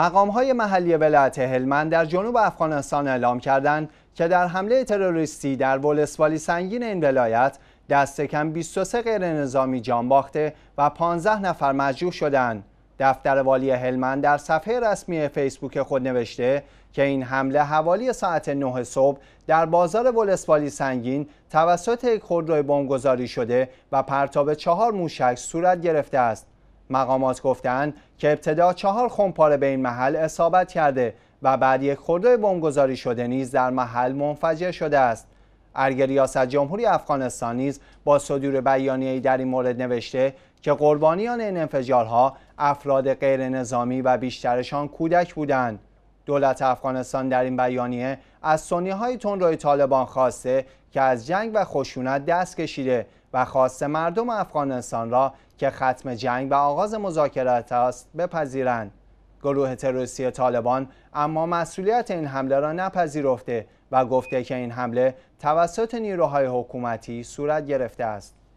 مقام های محلی ولایت هلمند در جنوب افغانستان اعلام کردند که در حمله تروریستی در ولسوالی سنگین این ولایت دست کم 23 غیر نظامی جان باخته و 15 نفر مجروح شدند. دفتر والی هلمند در صفحه رسمی فیسبوک خود نوشته که این حمله حوالی ساعت 9 صبح در بازار ولسوالی سنگین توسط یک خودروی بمبگذاری شده و پرتاب چهار موشک صورت گرفته است. مقامات گفتند که ابتدا چهار خمپاره به این محل اصابت کرده و بعد یک خرده بمبگذاری شده نیز در محل منفجر شده است ارگ ریاست جمهوری افغانستان نیز با صدور بیانیه‌ای در این مورد نوشته که قربانیان این انفجارها افراد غیر نظامی و بیشترشان کودک بودند دولت افغانستان در این بیانیه از سنی های روی طالبان خواسته که از جنگ و خشونت دست کشیده و خواسته مردم افغانستان را که ختم جنگ و آغاز مذاکرات است بپذیرند گروه تروریستی طالبان اما مسئولیت این حمله را نپذیرفته و گفته که این حمله توسط نیروهای حکومتی صورت گرفته است